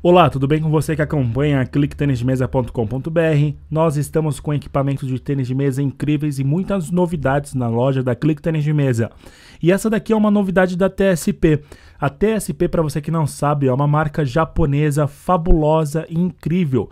Olá, tudo bem com você que acompanha clicktenisdemesa.com.br? Nós estamos com equipamentos de tênis de mesa incríveis e muitas novidades na loja da Click Tênis de Mesa. E essa daqui é uma novidade da TSP. A TSP, para você que não sabe, é uma marca japonesa fabulosa e incrível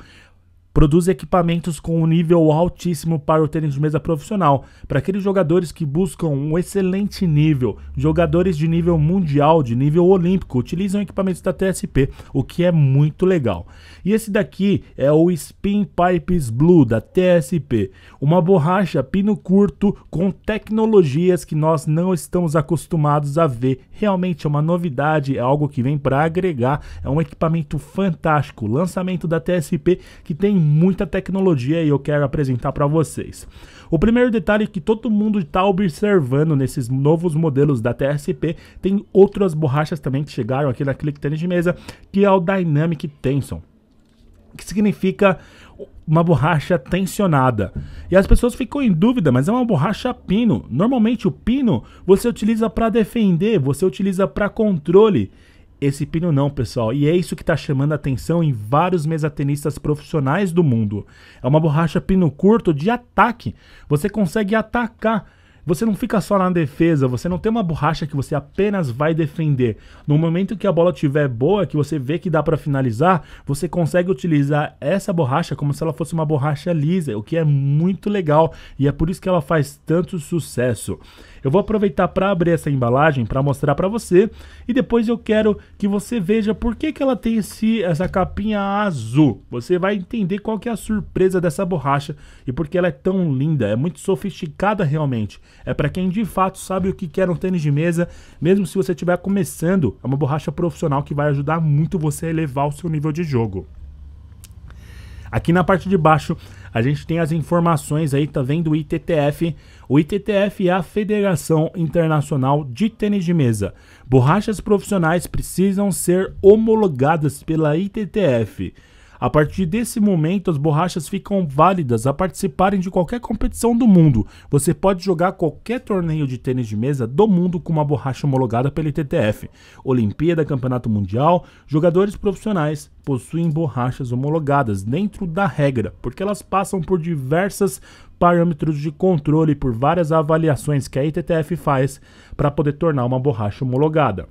produz equipamentos com um nível altíssimo para o tênis de mesa profissional, para aqueles jogadores que buscam um excelente nível, jogadores de nível mundial, de nível olímpico, utilizam equipamentos da TSP, o que é muito legal. E esse daqui é o Spin Pipes Blue da TSP, uma borracha pino curto com tecnologias que nós não estamos acostumados a ver. Realmente é uma novidade, é algo que vem para agregar, é um equipamento fantástico, lançamento da TSP que tem muita tecnologia e eu quero apresentar para vocês. O primeiro detalhe é que todo mundo está observando nesses novos modelos da TSP tem outras borrachas também que chegaram aqui na Click Tênis de Mesa, que é o Dynamic Tension, que significa uma borracha tensionada. E as pessoas ficam em dúvida, mas é uma borracha pino. Normalmente o pino você utiliza para defender, você utiliza para controle esse pino não, pessoal. E é isso que está chamando a atenção em vários mesatenistas profissionais do mundo. É uma borracha pino curto de ataque. Você consegue atacar. Você não fica só na defesa, você não tem uma borracha que você apenas vai defender. No momento que a bola tiver boa, que você vê que dá para finalizar, você consegue utilizar essa borracha como se ela fosse uma borracha lisa, o que é muito legal e é por isso que ela faz tanto sucesso. Eu vou aproveitar para abrir essa embalagem para mostrar para você e depois eu quero que você veja por que, que ela tem esse, essa capinha azul. Você vai entender qual que é a surpresa dessa borracha e por que ela é tão linda. É muito sofisticada realmente. É para quem de fato sabe o que quer um tênis de mesa, mesmo se você estiver começando. É uma borracha profissional que vai ajudar muito você a elevar o seu nível de jogo. Aqui na parte de baixo a gente tem as informações aí, tá vendo o ITTF? O ITTF é a Federação Internacional de Tênis de Mesa. Borrachas profissionais precisam ser homologadas pela ITTF. A partir desse momento, as borrachas ficam válidas a participarem de qualquer competição do mundo. Você pode jogar qualquer torneio de tênis de mesa do mundo com uma borracha homologada pela ITTF. Olimpíada, Campeonato Mundial, jogadores profissionais possuem borrachas homologadas dentro da regra, porque elas passam por diversas parâmetros de controle por várias avaliações que a ITTF faz para poder tornar uma borracha homologada.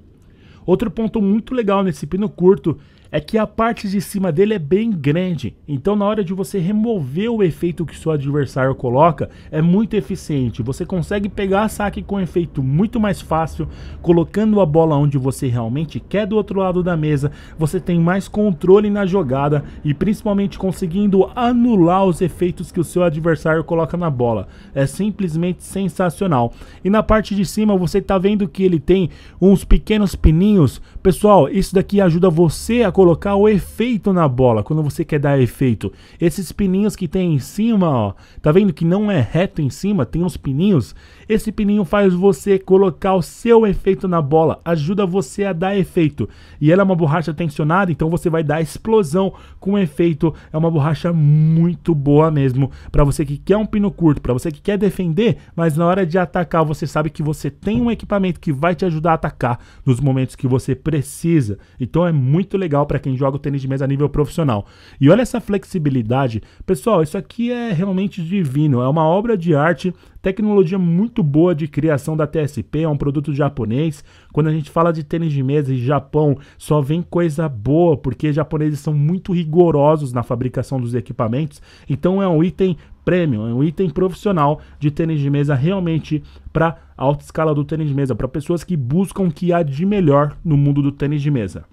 Outro ponto muito legal nesse pino curto é que a parte de cima dele é bem grande, então na hora de você remover o efeito que seu adversário coloca, é muito eficiente. Você consegue pegar a saque com efeito muito mais fácil, colocando a bola onde você realmente quer do outro lado da mesa, você tem mais controle na jogada e principalmente conseguindo anular os efeitos que o seu adversário coloca na bola. É simplesmente sensacional. E na parte de cima você está vendo que ele tem uns pequenos pininhos. Pessoal, isso daqui ajuda você a colocar colocar o efeito na bola, quando você quer dar efeito. Esses pininhos que tem em cima, ó, tá vendo que não é reto em cima, tem uns pininhos? Esse pininho faz você colocar o seu efeito na bola, ajuda você a dar efeito. E ela é uma borracha tensionada, então você vai dar explosão com efeito. É uma borracha muito boa mesmo para você que quer um pino curto, para você que quer defender, mas na hora de atacar você sabe que você tem um equipamento que vai te ajudar a atacar nos momentos que você precisa. Então é muito legal para quem joga o tênis de mesa a nível profissional. E olha essa flexibilidade, pessoal, isso aqui é realmente divino, é uma obra de arte Tecnologia muito boa de criação da TSP, é um produto japonês. Quando a gente fala de tênis de mesa e Japão, só vem coisa boa, porque japoneses são muito rigorosos na fabricação dos equipamentos. Então é um item premium, é um item profissional de tênis de mesa realmente para alta escala do tênis de mesa, para pessoas que buscam o que há de melhor no mundo do tênis de mesa.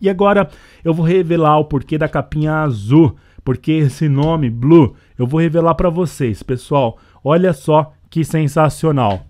E agora eu vou revelar o porquê da capinha azul, porque esse nome Blue, eu vou revelar para vocês, pessoal. Olha só que sensacional.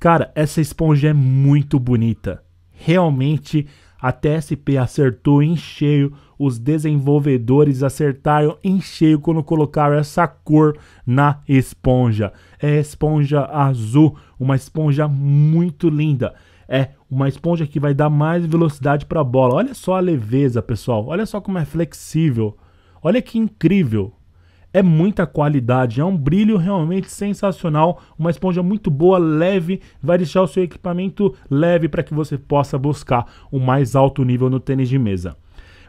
Cara, essa esponja é muito bonita. Realmente a TSP acertou em cheio, os desenvolvedores acertaram em cheio quando colocaram essa cor na esponja. É esponja azul, uma esponja muito linda. É uma esponja que vai dar mais velocidade para a bola. Olha só a leveza, pessoal. Olha só como é flexível. Olha que incrível é muita qualidade, é um brilho realmente sensacional, uma esponja muito boa, leve, vai deixar o seu equipamento leve para que você possa buscar o mais alto nível no tênis de mesa.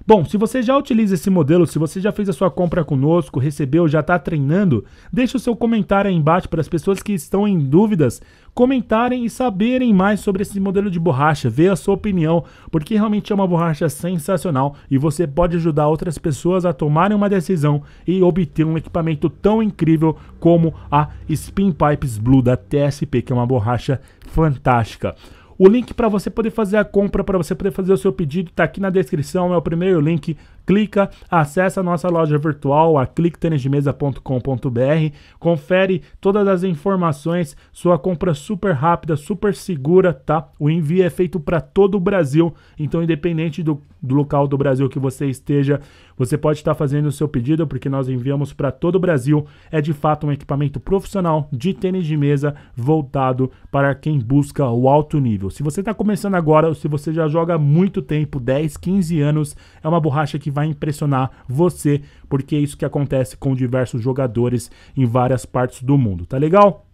Bom, se você já utiliza esse modelo, se você já fez a sua compra conosco, recebeu, já está treinando, deixe o seu comentário aí embaixo para as pessoas que estão em dúvidas comentarem e saberem mais sobre esse modelo de borracha, ver a sua opinião, porque realmente é uma borracha sensacional e você pode ajudar outras pessoas a tomarem uma decisão e obter um equipamento tão incrível como a Spin Pipes Blue da TSP, que é uma borracha fantástica. O link para você poder fazer a compra, para você poder fazer o seu pedido, está aqui na descrição, é o primeiro link clica, acessa a nossa loja virtual, a clicktenisdemesa.com.br, confere todas as informações, sua compra super rápida, super segura, tá? O envio é feito para todo o Brasil, então independente do, do, local do Brasil que você esteja, você pode estar fazendo o seu pedido, porque nós enviamos para todo o Brasil. É de fato um equipamento profissional de tênis de mesa voltado para quem busca o alto nível. Se você está começando agora ou se você já joga há muito tempo, 10, 15 anos, é uma borracha que vai impressionar você, porque é isso que acontece com diversos jogadores em várias partes do mundo, tá legal?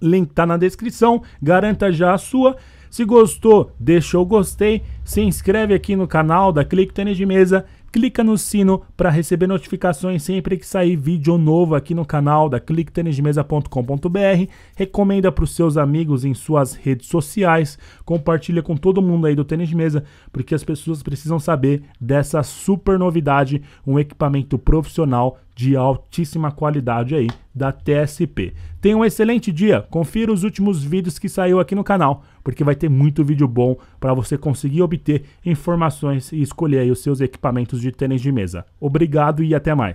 Link tá na descrição, garanta já a sua. Se gostou, deixa o gostei, se inscreve aqui no canal da Clique Tênis de Mesa clica no sino para receber notificações sempre que sair vídeo novo aqui no canal da clicktenisdemesa.com.br, recomenda para os seus amigos em suas redes sociais, compartilha com todo mundo aí do tênis de mesa, porque as pessoas precisam saber dessa super novidade, um equipamento profissional de altíssima qualidade aí da TSP. Tenha um excelente dia, confira os últimos vídeos que saiu aqui no canal, porque vai ter muito vídeo bom para você conseguir obter informações e escolher os seus equipamentos de tênis de mesa. Obrigado e até mais.